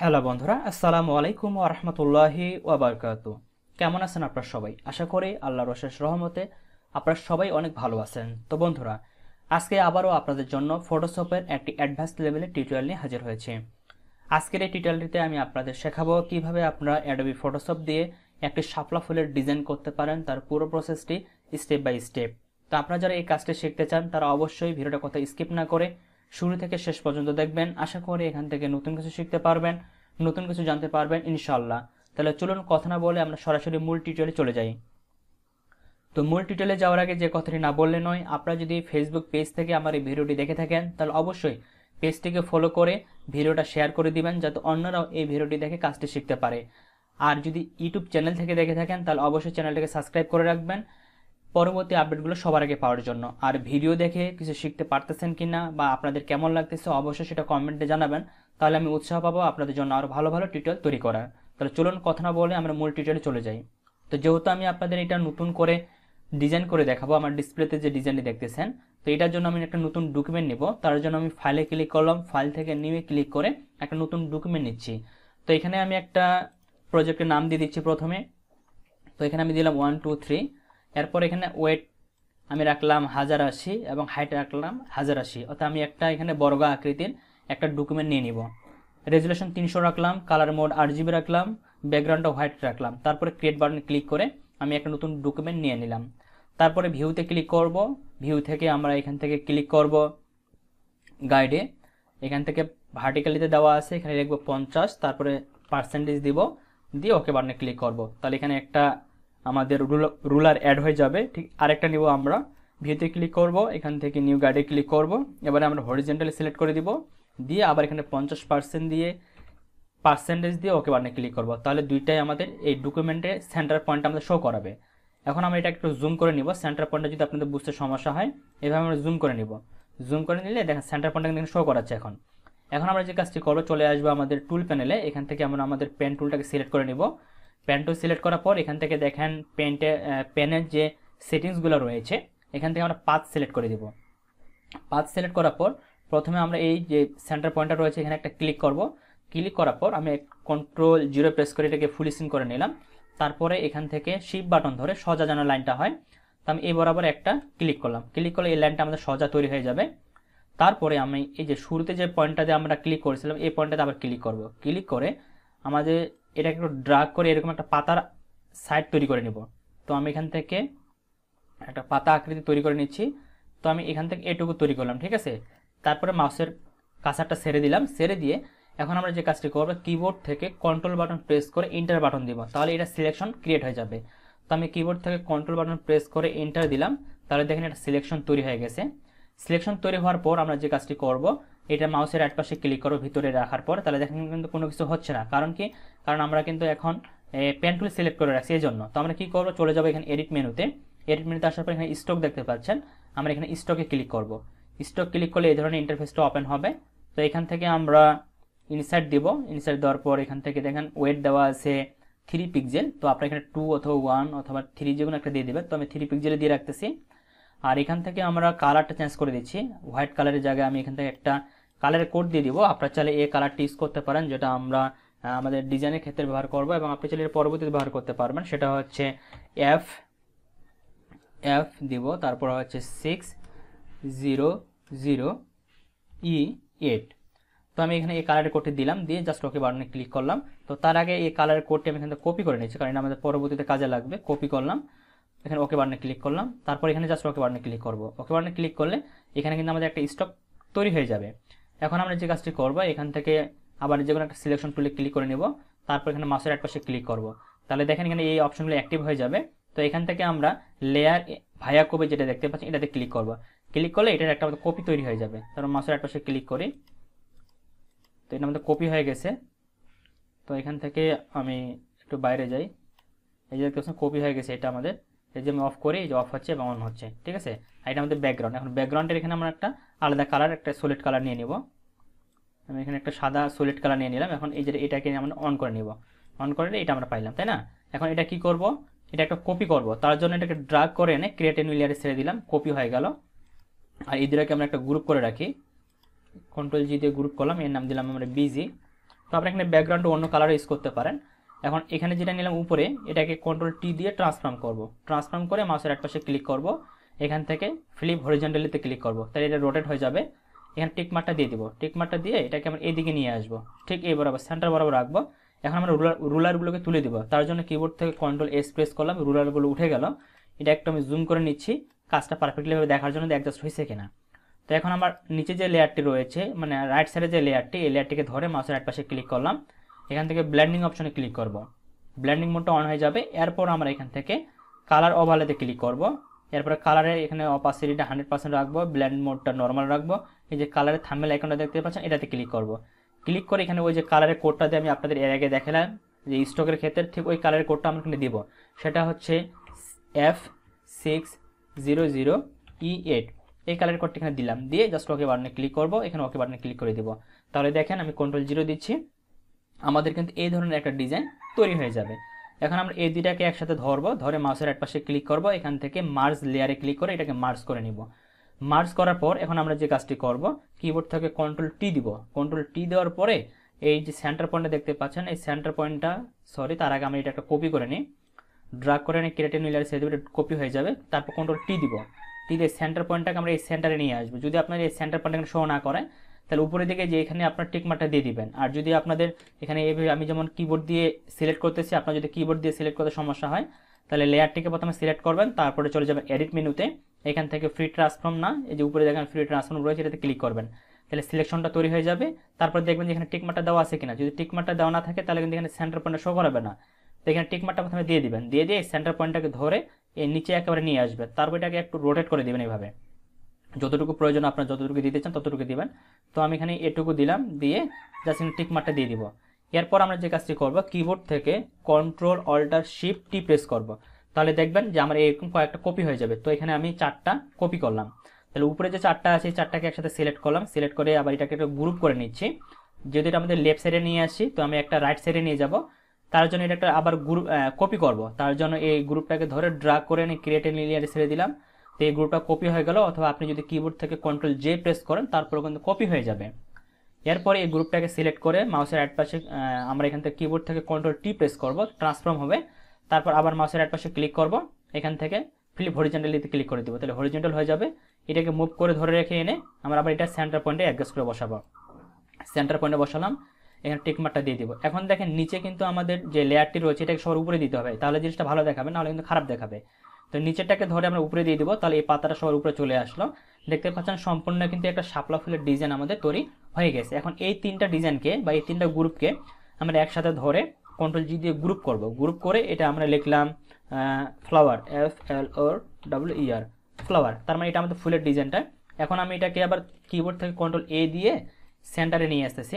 hello বন্ধুরা আসসালামু আলাইকুম ওরহমতুল্লাহি ওবরকাত কেমন আছেন আপনার সবাই আশা করি আল্লাহর রশেষ রহমতে আপনার সবাই অনেক ভালো আছেন তো বন্ধুরা আজকে আবারও আপনাদের জন্য ফটোশপের একটি অ্যাডভান্স লেভেলের টিউটোরিয়াল নিয়ে হাজির হয়েছে আজকের এই টিউটোরিয়ালটিতে আমি আপনাদের শেখাবো কিভাবে আপনারা অ্যাডোবি ফটোশপ দিয়ে একটি শাপলা ফুলের ডিজাইন করতে পারেন তার পুরো প্রসেসটি স্টেপ বাই স্টেপ তো আপনারা যারা এই কাজটি শিখতে চান তারা অবশ্যই ভিডিওটা কথা স্কিপ না করে শুরু থেকে শেষ পর্যন্ত দেখবেন আশা করি এখান থেকে নতুন কিছু শিখতে পারবেন নতুন কিছু জানতে পারবেন ইনশাল্লাহ তাহলে চলুন কথা না বলে আমরা সরাসরি মূল টিউটোরিয়ালে চলে যাই তো মূল টিউটোরিয়ালে যাওয়ার আগে যে কথাটি না বললে নয় আপনারা যদি ফেসবুক পেজ থেকে আমার এই ভিডিওটি দেখে থাকেন তাহলে অবশ্যই পেজটিকে ফলো করে ভিডিওটা শেয়ার করে দিবেন যাতে অন্যরাও এই ভিডিওটি দেখে কাজটি শিখতে পারে আর যদি ইউটিউব চ্যানেল থেকে দেখে থাকেন তাহলে অবশ্যই চ্যানেলটিকে সাবস্ক্রাইব করে রাখবেন পরবর্তী আপডেটগুলো সবার আগে পাওয়ার জন্য আর ভিডিও দেখে কিছু শিখতে পারতেছেন কি না বা আপনাদের কেমন লাগতেছে অবশ্যই সেটা কমেন্টে জানাবেন তাহলে আমি উৎসাহ পাবো আপনাদের জন্য আরও ভালো ভালো টিউটোরিয়াল তৈরি করার তাহলে চলুন কথা না বলে আমরা মূল টিউটোরিয়ালে চলে যাই তো যেহেতু আমি আপনাদের এটা নতুন করে ডিজাইন করে দেখাবো আমার ডিসপ্লেতে যে ডিজাইনটি দেখতেছেন তো এটার জন্য আমি একটা নতুন ডকুমেন্ট নেব তার জন্য আমি ফাইলে ক্লিক করলাম ফাইল থেকে নিয়ে ক্লিক করে একটা নতুন ডকুমেন্ট নিচ্ছি তো এখানে আমি একটা প্রজেক্টের নাম দিয়ে দিচ্ছি প্রথমে তো এখানে আমি দিলাম ওয়ান টু থ্রি এরপর এখানে ওয়েট আমি রাখলাম হাজার আশি এবং হাইট রাখলাম হাজার আশি অর্থাৎ আমি একটা এখানে বর্গ আকৃতির একটা ডকুমেন্ট নিয়ে নিব রেজুলেশন তিনশো রাখলাম কালার মোড আট জিবি রাখলাম ব্যাকগ্রাউন্ডটা হোয়াইট রাখলাম তারপরে ক্রিয়েট বাটন ক্লিক করে আমি একটা নতুন ডকুমেন্ট নিয়ে নিলাম তারপরে ভিউতে ক্লিক করব ভিউ থেকে আমরা এখান থেকে ক্লিক করব গাইডে এখান থেকে ভার্টিক্যালিতে দেওয়া আছে এখানে লিখবো পঞ্চাশ তারপরে পার্সেন্টেজ দিব দিয়ে ওকে বাটনে ক্লিক করব তাহলে এখানে একটা আমাদের রুলার অ্যাড হয়ে যাবে ঠিক আরেকটা নিব আমরা ভিউতে ক্লিক করব এখান থেকে নিউ গাইডে ক্লিক করব এবারে আমরা হরিজেন্টালি সিলেক্ট করে দিব দিয়ে আবার এখানে পঞ্চাশ পার্সেন্ট দিয়ে পার্সেন্টেজ দিয়ে ওকে বাটনে ক্লিক করব তাহলে দুইটাই আমাদের এই ডকুমেন্টে সেন্টার পয়েন্ট আমাদের শো করাবে এখন আমরা এটা একটু জুম করে নিব সেন্টার পয়েন্টটা যদি আপনাদের বুঝতে সমস্যা হয় এভাবে আমরা জুম করে নিব জুম করে নিলে দেখেন সেন্টার পয়েন্টটা কিন্তু শো করাচ্ছে এখন এখন আমরা যে কাজটি করবো চলে আসবো আমাদের টুল প্যানেলে এখান থেকে আমরা আমাদের পেন টুলটাকে সিলেক্ট করে নিব প্যান্টটা সিলেক্ট করার পর এখান থেকে দেখেন পেনটে পেনের যে সেটিংসগুলো রয়েছে এখান থেকে আমরা পাথ সিলেক্ট করে দেব পাথ সিলেক্ট করার পর প্রথমে আমরা এই যে সেন্টার পয়েন্টটা রয়েছে এখানে একটা ক্লিক করব ক্লিক করার পর আমি কন্ট্রোল জিরো প্রেস করে এটাকে ফুল স্ক্রিন করে নিলাম তারপরে এখান থেকে শিপ বাটন ধরে সজা যেন লাইনটা হয় তো আমি এই বরাবর একটা ক্লিক করলাম ক্লিক করলে এই লাইনটা আমাদের সজা তৈরি হয়ে যাবে তারপরে আমি এই যে শুরুতে যে পয়েন্টটাতে আমরা ক্লিক করেছিলাম এই পয়েন্টটাতে আবার ক্লিক করব ক্লিক করে আমাদের এটাকে একটু ড্রাগ করে এরকম একটা পাতার সাইড তৈরি করে নিব তো আমি এখান থেকে একটা পাতা আকৃতি তৈরি করে নিচ্ছি তো আমি এখান থেকে এটুকু তৈরি করলাম ঠিক আছে তারপরে মাউসের কাঁচারটা সেরে দিলাম সেরে দিয়ে এখন আমরা যে কাজটি করবো কিবোর্ড থেকে কন্ট্রোল বাটন প্রেস করে ইন্টার বাটন দিব তাহলে এটা সিলেকশন ক্রিয়েট হয়ে যাবে তো আমি কিবোর্ড থেকে কন্ট্রোল বাটন প্রেস করে ইন্টার দিলাম তাহলে দেখেন এটা সিলেকশন তৈরি হয়ে গেছে সিলেকশন তৈরি হওয়ার পর আমরা যে কাজটি করব এটা মাউসের এক পাশে ক্লিক করো ভিতরে রাখার পর তাহলে দেখেন কিন্তু কোনো কিছু হচ্ছে না কারণ কি কারণ আমরা কিন্তু এখন পেন টুল সিলেক্ট করে রাখছি এই জন্য তো আমরা কী করবো চলে যাবো এখানে এডিট মেনুতে এডিট মেনুতে আসার পর এখানে স্টক দেখতে পাচ্ছেন আমরা এখানে স্টকে ক্লিক করব স্টক ক্লিক করলে এই ধরনের ইন্টারফেসটা ওপেন হবে তো এখান থেকে আমরা ইনসার্ট দেব ইনসার্ট দেওয়ার পর এখান থেকে দেখেন ওয়েট দেওয়া আছে থ্রি পিক্সেল তো আপনার এখানে টু অথবা ওয়ান অথবা থ্রি যে কোনো একটা দিয়ে দেবেন তো আমি থ্রি পিক্সেলে দিয়ে রাখতেছি আর এখান থেকে আমরা কালারটা চেঞ্জ করে দিচ্ছি হোয়াইট কালারের জায়গায় আমি এখান থেকে একটা কালারের কোড দিয়ে দিব আপনারা চাইলে এই কালারটি ইউজ করতে পারেন যেটা আমরা আমাদের ডিজাইনের ক্ষেত্রে ব্যবহার করব এবং আপনি চাইলে পরবর্তীতে ব্যবহার করতে পারবেন সেটা হচ্ছে এফ এফ দিব তারপর হচ্ছে six zero zero E eight তো আমি এখানে এই কালারের কোডটি দিলাম দিয়ে জাস্ট ওকে বাটনে ক্লিক করলাম তো তার আগে এই কালারের কোডটি আমি এখানে কপি করে নিয়েছি কারণ আমাদের পরবর্তীতে কাজে লাগবে কপি করলাম এখানে ওকে বাটনে ক্লিক করলাম তারপর এখানে জাস্ট ওকে বাটনে ক্লিক করব ওকে বাটনে ক্লিক করলে এখানে কিন্তু আমাদের একটা স্টক তৈরি হয়ে যাবে এখন আমরা যে কাজটি করব এখান থেকে আবার যে কোনো একটা সিলেকশন টুলে ক্লিক করে নেব তারপর এখানে মাসের এক পাশে ক্লিক করব তাহলে দেখেন এখানে এই অপশনগুলো অ্যাক্টিভ হয়ে যাবে তো এখান থেকে আমরা লেয়ার ভায়া কপি যেটা দেখতে পাচ্ছি এটাতে ক্লিক করব ক্লিক করলে এটার একটা আমাদের কপি তৈরি হয়ে যাবে তারপর মাসের এক পাশে ক্লিক করি তো এটা আমাদের কপি হয়ে গেছে তো এখান থেকে আমি একটু বাইরে যাই এই যে দেখতে কপি হয়ে গেছে এটা আমাদের এই যে আমি অফ করি এই যে অফ হচ্ছে এবং অন হচ্ছে ঠিক আছে আর এটা আমাদের ব্যাকগ্রাউন্ড এখন ব্যাকগ্রাউন্ডের এখানে আমরা একটা আলাদা কালার একটা সলিড কালার নিয়ে নেবো আমি এখানে একটা সাদা সোলেট কালার নিয়ে নিলাম এখন এই যে এটাকে আমরা অন করে নিব অন করে এটা আমরা পাইলাম তাই না এখন এটা কি করব এটা একটা কপি করব তার জন্য এটাকে ড্রাগ করে এনে ক্রিয়েট এন লেয়ারে ছেড়ে দিলাম কপি হয়ে গেল আর এই দুটাকে আমরা একটা গ্রুপ করে রাখি কন্ট্রোল জি দিয়ে গ্রুপ করলাম এর নাম দিলাম আমরা বিজি তো আপনি এখানে ব্যাকগ্রাউন্ড অন্য কালার ইউজ করতে পারেন এখন এখানে যেটা নিলাম উপরে এটাকে কন্ট্রোল টি দিয়ে ট্রান্সফর্ম করব ট্রান্সফর্ম করে মাউসের একপাশে ক্লিক করব এখান থেকে ফ্লিপ হরিজেন্টালিতে ক্লিক করব তাহলে এটা রোটেট হয়ে যাবে এখানে টিকমার্কটা দিয়ে দিব টিকমার্কটা দিয়ে এটাকে আমরা এদিকে নিয়ে আসবো ঠিক এই বরাবর সেন্টার বরাবর রাখবো এখন আমরা রুলার রুলারগুলোকে তুলে দিব তার জন্য কিবোর্ড থেকে কন্ট্রোল এস প্রেস করলাম রুলারগুলো উঠে গেল এটা একটু আমি জুম করে নিচ্ছি কাজটা পারফেক্টলিভাবে দেখার জন্য অ্যাডজাস্ট হয়েছে কিনা তো এখন আমার নিচে যে লেয়ারটি রয়েছে মানে রাইট সাইডে যে লেয়ারটি এই লেয়ারটিকে ধরে মাউসের রাইট পাশে ক্লিক করলাম এখান থেকে ব্ল্যান্ডিং অপশনে ক্লিক করব ব্ল্যান্ডিং মোডটা অন হয়ে যাবে এরপর আমরা এখান থেকে কালার ওভালেতে ক্লিক করব এরপরে কালারে এখানে অপাসিটিটা হান্ড্রেড পার্সেন্ট রাখবো ব্ল্যান্ড মোডটা নর্মাল রাখবো এই যে কালারের থামেল আইকনটা দেখতে পাচ্ছেন এটাতে ক্লিক করবো ক্লিক করে এখানে ওই যে কালারের কোডটা দিয়ে আমি আপনাদের এর আগে দেখালাম যে স্টকের ক্ষেত্রে ঠিক ওই কালারের কোডটা আমরা এখানে দিব সেটা হচ্ছে F six zero zero E eight এই কালারের কোডটা এখানে দিলাম দিয়ে জাস্ট ওকে বাটনে ক্লিক করবো এখানে ওকে বাটনে ক্লিক করে দিব তাহলে দেখেন আমি কন্ট্রোল জিরো দিচ্ছি আমাদের কিন্তু এই ধরনের একটা ডিজাইন তৈরি হয়ে যাবে এখন আমরা এই দুইটাকে একসাথে ধরবো ধরে মাউসের এক পাশে ক্লিক করব এখান থেকে মার্জ লেয়ারে ক্লিক করে এটাকে মার্জ করে নিব মার্জ করার পর এখন আমরা যে কাজটি করব কিবোর্ড থেকে কন্ট্রোল টি দিব কন্ট্রোল টি দেওয়ার পরে এই যে সেন্টার পয়েন্টটা দেখতে পাচ্ছেন এই সেন্টার পয়েন্টটা সরি তার আগে আমরা এটা একটা কপি করে নিই ড্রাগ করে নিই ক্রিয়েটিভ নিলে সে কপি হয়ে যাবে তারপর কন্ট্রোল টি দিব টি দিয়ে সেন্টার পয়েন্টটাকে আমরা এই সেন্টারে নিয়ে আসবো যদি আপনার এই সেন্টার পয়েন্টটা শো না করে তাহলে উপরের দিকে যে এখানে আপনার টেকমার্কটা দিয়ে দিবেন আর যদি আপনাদের এখানে এভাবে আমি যেমন কিবোর্ড দিয়ে সিলেক্ট করতেছি আপনার যদি কিবোর্ড দিয়ে সিলেক্ট করতে সমস্যা হয় তাহলে লেয়ারটিকে প্রথমে সিলেক্ট করবেন তারপরে চলে যাবেন এডিট মেনুতে এখান থেকে ফ্রি ট্রান্সফর্ম না এই যে উপরে দেখেন ফ্রি ট্রান্সফর্ম রয়েছে এটাতে ক্লিক করবেন তাহলে সিলেকশনটা তৈরি হয়ে যাবে তারপর দেখবেন যে এখানে টিকমার্কটা দেওয়া আছে কিনা যদি টিকমার্কটা দেওয়া না থাকে তাহলে কিন্তু এখানে সেন্টার পয়েন্টটা শো করাবে না তো এখানে টিকমার্কটা প্রথমে দিয়ে দিবেন দিয়ে দিয়ে সেন্টার পয়েন্টটাকে ধরে এর নিচে একেবারে নিয়ে আসবে তারপর এটাকে একটু রোটেট করে দেবেন এইভাবে যতটুকু প্রয়োজন আপনার যতটুকু দিতে চান ততটুকু দিবেন তো আমি এখানে এটুকু দিলাম দিয়ে জাস্ট টিক মার্কটা দিয়ে দিব এরপর আমরা যে কাজটি করব কিবোর্ড থেকে control alt shift T press করব তাহলে দেখবেন যে আমার এরকম কয়েকটা কপি হয়ে যাবে তো এখানে আমি চারটা কপি করলাম তাহলে উপরে যে চারটা আছে এই চারটাকে একসাথে সিলেক্ট করলাম সিলেক্ট করে আবার এটাকে একটা গ্রুপ করে নিচ্ছি যদি এটা আমাদের লেফট সাইডে নিয়ে আসি তো আমি একটা রাইট সাইডে নিয়ে যাব তার জন্য এটা একটা আবার গ্রুপ কপি করব তার জন্য এই গ্রুপটাকে ধরে ড্রা করে আমি ক্রিয়েটে লিনিয়ারে ছেড়ে দিলাম তো এই গ্রুপটা কপি হয়ে গেল অথবা আপনি যদি কিবোর্ড থেকে কন্ট্রোল জে প্রেস করেন তারপরে কিন্তু কপি হয়ে যাবে এরপরে এই গ্রুপটাকে সিলেক্ট করে মাউসের এক পাশে আমরা এখান থেকে কিবোর্ড থেকে কন্ট্রোল টি প্রেস করব ট্রান্সফর্ম হবে তারপর আবার মাউসের এক পাশে ক্লিক করব এখান থেকে ফ্লিপ হরিজেন্টালিতে ক্লিক করে দেবো তাহলে হরিজেন্টাল হয়ে যাবে এটাকে মুভ করে ধরে রেখে এনে আমরা আবার এটা সেন্টার পয়েন্টে অ্যাডজাস্ট করে বসাবো সেন্টার পয়েন্টে বসালাম এখানে টিকমারটা দিয়ে দিব এখন দেখেন নিচে কিন্তু আমাদের যে লেয়ারটি রয়েছে এটাকে সবার উপরে দিতে হবে তাহলে জিনিসটা ভালো দেখাবে নাহলে কিন্তু খারাপ দেখাবে তো নিচেরটাকে ধরে আমরা উপরে দিয়ে দিব তাহলে এই পাতাটা সবার উপরে চলে আসলো দেখতে পাচ্ছেন সম্পূর্ণ কিন্তু একটা শাপলা ফুলের ডিজাইন আমাদের তৈরি হয়ে গেছে এখন এই তিনটা ডিজাইনকে বা এই তিনটা গ্রুপকে আমরা একসাথে ধরে কন্ট্রোল জি দিয়ে গ্রুপ করব গ্রুপ করে এটা আমরা লিখলাম flower F L O W E R flower তার মানে এটা আমাদের ফুলের ডিজাইনটা এখন আমি এটাকে আবার কিবোর্ড থেকে কন্ট্রোল এ দিয়ে সেন্টারে নিয়ে আসতেছি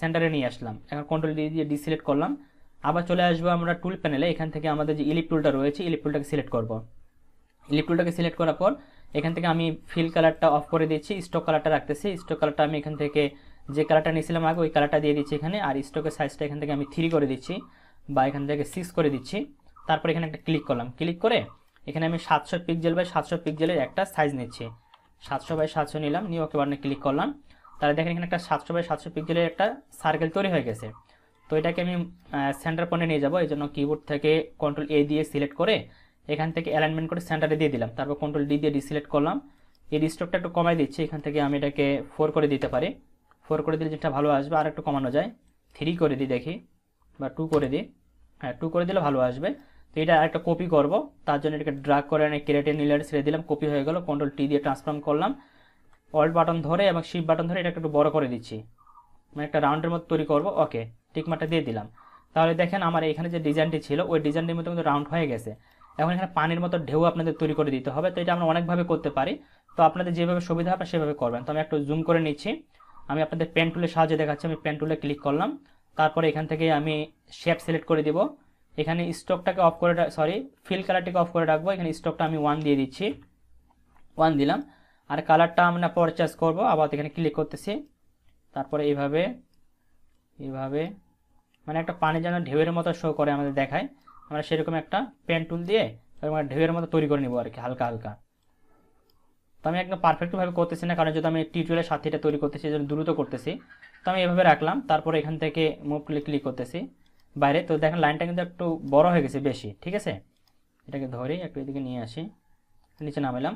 সেন্টারে নিয়ে আসলাম এখন কন্ট্রোল ডি দিয়ে ডিসিলেক্ট করলাম আবার চলে আসবো আমরা টুল প্যানেলে এখান থেকে আমাদের যে ইলিপ টুলটা রয়েছে ইলিপ টুলটাকে সিলেক্ট করবো ইলিপ টুলটাকে সিলেক্ট করার পর এখান থেকে আমি ফিল কালারটা অফ করে দিচ্ছি স্টক কালারটা রাখতেছি স্টক কালারটা আমি এখান থেকে যে কালারটা নিয়েছিলাম আগে ওই কালারটা দিয়ে দিচ্ছি এখানে আর স্টকের সাইজটা এখান থেকে আমি থ্রি করে দিচ্ছি বা এখান থেকে সিক্স করে দিচ্ছি তারপর এখানে একটা ক্লিক করলাম ক্লিক করে এখানে আমি সাতশো পিকজেল বাই সাতশো পিকজেলের একটা সাইজ নিচ্ছি সাতশো বাই সাতশো নিলাম নিয়ে ওকে বাটনে ক্লিক করলাম তাহলে দেখেন এখানে একটা সাতশো বাই সাতশো পিকজেলের একটা সার্কেল তৈরি হয়ে গেছে তো এটাকে আমি সেন্টার পয়েন্টে নিয়ে যাবো এই জন্য কিবোর্ড থেকে কন্ট্রোল এ দিয়ে সিলেক্ট করে এখান থেকে অ্যালাইনমেন্ট করে সেন্টারে দিয়ে দিলাম তারপর কন্ট্রোল ডি দিয়ে ডিসিলেক্ট করলাম এই ডিস্ট্রোকটা একটু কমাই দিচ্ছি এখান থেকে আমি এটাকে ফোর করে দিতে পারি ফোর করে দিলে যেটা ভালো আসবে আর একটু কমানো যায় থ্রি করে দিই দেখি বা টু করে দিই হ্যাঁ টু করে দিলে ভালো আসবে তো এটা আরেকটা কপি করব তার জন্য এটাকে ড্রাগ করে এনে কেরেটে নিলে ছেড়ে দিলাম কপি হয়ে গেল কন্ট্রোল টি দিয়ে ট্রান্সফর্ম করলাম অল্ট বাটন ধরে এবং শিফট বাটন ধরে এটাকে একটু বড় করে দিচ্ছি মানে একটা রাউন্ডের মতো তৈরি করব ওকে টিকমাটা দিয়ে দিলাম তাহলে দেখেন আমার এখানে যে ডিজাইনটি ছিল ওই ডিজাইনটির মতো কিন্তু রাউন্ড হয়ে গেছে এখন এখানে পানির মতো ঢেউ আপনাদের তৈরি করে দিতে হবে তো এটা আমরা অনেকভাবে করতে পারি তো আপনাদের যেভাবে সুবিধা হবে সেভাবে করবেন তো আমি একটু জুম করে নিচ্ছি আমি আপনাদের পেন সাহায্যে দেখাচ্ছি আমি পেন টুলে ক্লিক করলাম তারপরে এখান থেকে আমি শেপ সিলেক্ট করে দিব এখানে স্টকটাকে অফ করে সরি ফিল কালারটিকে অফ করে রাখবো এখানে স্টকটা আমি ওয়ান দিয়ে দিচ্ছি ওয়ান দিলাম আর কালারটা আমরা পরচেস করব আবার এখানে ক্লিক করতেছি তারপরে এইভাবে এইভাবে মানে একটা পানি যেন ঢেউয়ের মতো শো করে আমাদের দেখায় আমরা সেরকম একটা পেন টুল দিয়ে আমরা ঢেউয়ের মতো তৈরি করে নিব আর কি হালকা হালকা তো আমি একদম পারফেক্টভাবে করতেছি না কারণ যদি আমি টিউটোরিয়ালের সাথে এটা তৈরি করতেছি যেন দ্রুত করতেছি তো আমি এভাবে রাখলাম তারপর এখান থেকে মুভ ক্লিক ক্লিক করতেছি বাইরে তো দেখেন লাইনটা কিন্তু একটু বড় হয়ে গেছে বেশি ঠিক আছে এটাকে ধরে একটু এদিকে নিয়ে আসি নিচে নামালাম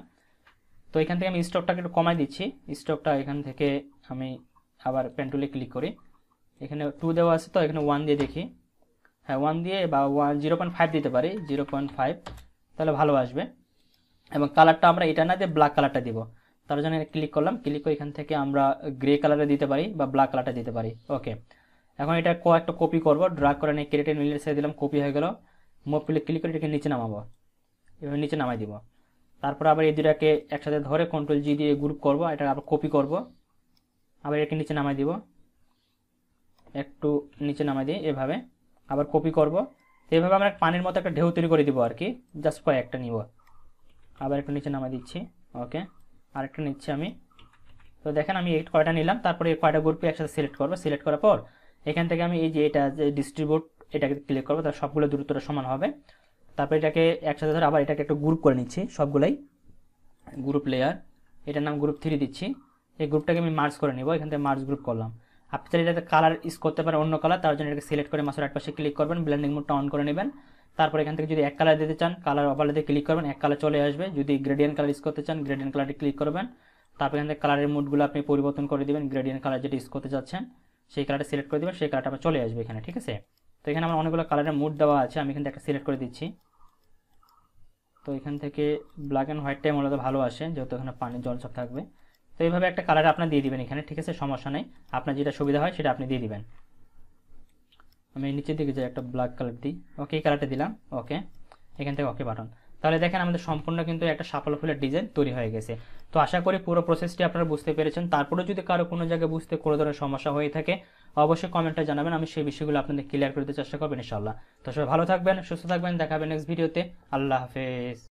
তো এখান থেকে আমি স্টকটাকে একটু কমাই দিচ্ছি স্টকটা এখান থেকে আমি আবার পেন্টুলে ক্লিক করি এখানে টু দেওয়া আছে তো এখানে ওয়ান দিয়ে দেখি হ্যাঁ ওয়ান দিয়ে বা ওয়ান জিরো পয়েন্ট ফাইভ দিতে পারি জিরো পয়েন্ট ফাইভ তাহলে ভালো আসবে এবং কালারটা আমরা এটা না দিয়ে ব্ল্যাক কালারটা দিব তার জন্য ক্লিক করলাম ক্লিক করে এখান থেকে আমরা গ্রে কালারটা দিতে পারি বা ব্ল্যাক কালারটা দিতে পারি ওকে এখন এটা কয়েকটা কপি করব ড্রাগ করে নিয়ে কেটে নিলে সে দিলাম কপি হয়ে গেল মুভ ক্লিক করে এটাকে নিচে নামাবো এভাবে নিচে নামাই দিব তারপর আবার এই দুটাকে একসাথে ধরে কন্ট্রোল জি দিয়ে গ্রুপ করব এটা আবার কপি করব আবার এটাকে নিচে নামাই দিব একটু নিচে নামাই দিই এভাবে আবার কপি করব তো এভাবে আমরা পানির মতো একটা ঢেউ তৈরি করে দিব আর কি জাস্ট কয়েকটা নিব আবার একটু নিচে নামাই দিচ্ছি ওকে আরেকটা নিচ্ছি আমি তো দেখেন আমি এই কয়টা নিলাম তারপরে এই কয়টা গ্রুপে একসাথে সিলেক্ট করবো সিলেক্ট করার পর এখান থেকে আমি এই যে এটা যে ডিস্ট্রিবিউট এটাকে ক্লিক করবো তার সবগুলো দূরত্বটা সমান হবে তারপরে এটাকে একসাথে ধরে আবার এটাকে একটু গ্রুপ করে নিচ্ছি সবগুলোই গ্রুপ লেয়ার এটার নাম গ্রুপ থ্রি দিচ্ছি এই গ্রুপটাকে আমি মার্চ করে নিব এখান থেকে মার্চ গ্রুপ করলাম আপনি চাইলে এটাতে কালার ইউজ করতে পারেন অন্য কালার তার জন্য এটাকে সিলেক্ট করে মাসের আট পাশে ক্লিক করবেন ব্লেন্ডিং মোডটা অন করে নেবেন তারপর এখান থেকে যদি এক কালার দিতে চান কালার দিয়ে ক্লিক করবেন এক কালার চলে আসবে যদি গ্রেডিয়েন্ট কালার ইউজ করতে চান গ্রেডিয়েন্ট কালারটি ক্লিক করবেন তারপর এখান থেকে কালারের মুডগুলো আপনি পরিবর্তন করে দেবেন গ্রেডিয়েন্ট কালার যেটা ইউজ করতে চাচ্ছেন সেই কালারটা সিলেক্ট করে দেবেন সেই কালারটা আবার চলে আসবে এখানে ঠিক আছে তো এখানে আমার অনেকগুলো কালারের মুড দেওয়া আছে আমি এখান থেকে একটা সিলেক্ট করে দিচ্ছি তো এখান থেকে ব্ল্যাক অ্যান্ড হোয়াইটটাই মূলত ভালো আসে যেহেতু এখানে পানি জল সব থাকবে তো এইভাবে একটা কালার আপনার দিয়ে দিবেন এখানে ঠিক আছে সমস্যা নেই আপনার যেটা সুবিধা হয় সেটা আপনি দিয়ে দিবেন আমি নিচের দিকে যাই একটা ব্ল্যাক কালার দিই ওকে এই কালারটা দিলাম ওকে এখান থেকে ওকে বাটন তাহলে দেখেন আমাদের সম্পূর্ণ কিন্তু একটা সাফল ফুলের ডিজাইন তৈরি হয়ে গেছে তো আশা করি পুরো প্রসেসটি আপনারা বুঝতে পেরেছেন তারপরে যদি কারো কোনো জায়গায় বুঝতে কোনো ধরনের সমস্যা হয়ে থাকে অবশ্যই কমেন্টটা জানাবেন আমি সেই বিষয়গুলো আপনাদের ক্লিয়ার করতে চেষ্টা করবেন ইনশাল্লাহ তো সবাই ভালো থাকবেন সুস্থ থাকবেন দেখাবেন নেক্সট ভিডিওতে আল্লাহ হাফেজ